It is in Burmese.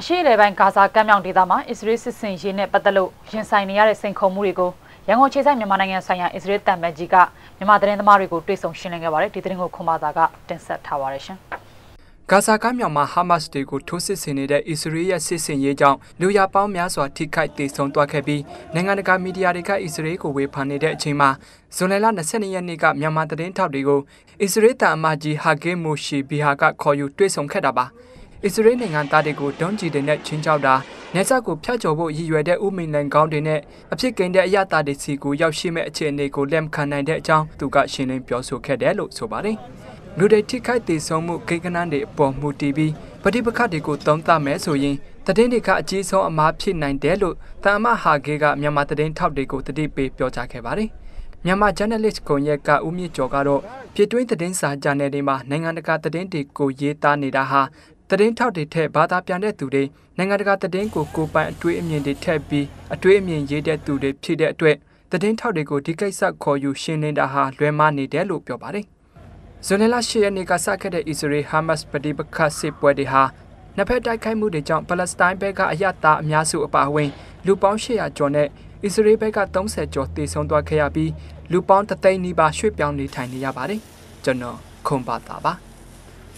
အရှေ့လေပိုင်းဂါဇာကမ်းမြောင်ဒေသမှာအစ္စရေးစစ်ဆင်ရေးနဲ့ပတ်သက်လို့ရင်ဆိုင်နေရတဲ့စိန်ခေါ်မှုတွေကိုရန်ကုန်ခြေဆိုင်မြန်မာနိုင်ငံဆိုင်ရာအစ္စရေးတံမန်ကြီးကမြန်မာသတင်းသမားတွေကိုတွေ့ဆုံရှင်းလင်းခဲ့ပါတယ်ဒီသတင်းကိုခွန်မာသာကတင်ဆက်ထားပါတယ်ရှင်ဂါဇာကမြောင်မှာဟာမတ်စ်တွေကိုထိုးစစ်ဆင်နေတဲ့အစ္စရေးရဲ့စစ်ဆင်ရေးကြောင့်လူရပေါင်းများစွာထိခိုက်ဒေဆုံးသွားခဲ့ပြီးနိုင်ငံတကာမီဒီယာတွေကအစ္စရေးကိုဝေဖန်နေတဲ့အချိန်မှာဇွန်လ22ရက်နေ့ကမြန်မာသတင်းထောက်တွေကိုအစ္စရေးတာအမကြီးဟာဂေမိုရှီဘီဟာကခေါ်ယူတွေ့ဆုံခဲ့တာပါ။အစ္စရေးနိုင်ငံသားတွေကိုဒုံးကျည်တွေနဲ့ချင်းချောက်တာနေဆက်ကိုဖျက်ချော်ဖို့ရည်ရွယ်တဲ့ဥမင်လန်ကောင်းတွေနဲ့အဖြစ်ကိန်းတဲ့အရတာတွေစီကိုရောက်ရှိမဲ့အခြေအနေကိုလက်မခံနိုင်တဲ့အကြောင်းသူကရှင်းလင်းပြောဆိုခဲ့တယ်လို့ဆိုပါတယ်လူတွေထိခိုက်ဒေဆုံးမှုကိန်းကနန်းတွေအပေါ်မူတည်ပြီးပဋိပက္ခတွေကိုသုံးသပ်မယ်ဆိုရင်တည်င်းတွေကအကြီးဆုံးအမှားဖြစ်နိုင်တယ်လို့တာမဟာဂေကမြန်မာတည်င်းထောက်တွေကိုတတိပေးပြောကြားခဲ့ပါတယ်မြန်မာ journalist ကွန်ရက်ကဦးမြင့်ကျော်ကတော့ပြည်တွင်းသတင်းစာဂျာနယ်တွေမှာနိုင်ငံတကာသတင်းတွေကိုရေးသားနေတာဟာသတင်းထောက်တွေထက်ဘာသာပြန်တဲ့သူတွေနိုင်ငံတကာသတင်းကိုကိုပိုင်အတွေ့အမြင်တွေထက်ပြီးအတွေ့အမြင်ရေးတဲ့သူတွေဖြစ်တဲ့အတွက်သတင်းထောက်တွေကိုဒီကိစ္စခေါ်ယူရှင်းလင်းတာဟာလွယ်မနေတယ်လို့ပြောပါတယ်။ဇွန်လ၈ရက်နေ့ကစခဲ့တဲ့အစ္စရေးဟာမတ်စ်ပဋိပက္ခစစ်ပွဲတွေဟာနှစ်ဖက်တိုက်ခိုက်မှုတွေကြောင့်ပါလက်စတိုင်းဘက်ကအယက်သားအများစုအပါအဝင်လူပေါင်း800ကျော်နဲ့အစ္စရေးဘက်က30ကျော်တေဆုံးသွားခဲ့ရပြီးလူပေါင်းတသိန်းနီးပါးရွှေ့ပြောင်းနေထိုင်နေရပါတယ်။ကျွန်တော်ခွန်ပါတာပါ။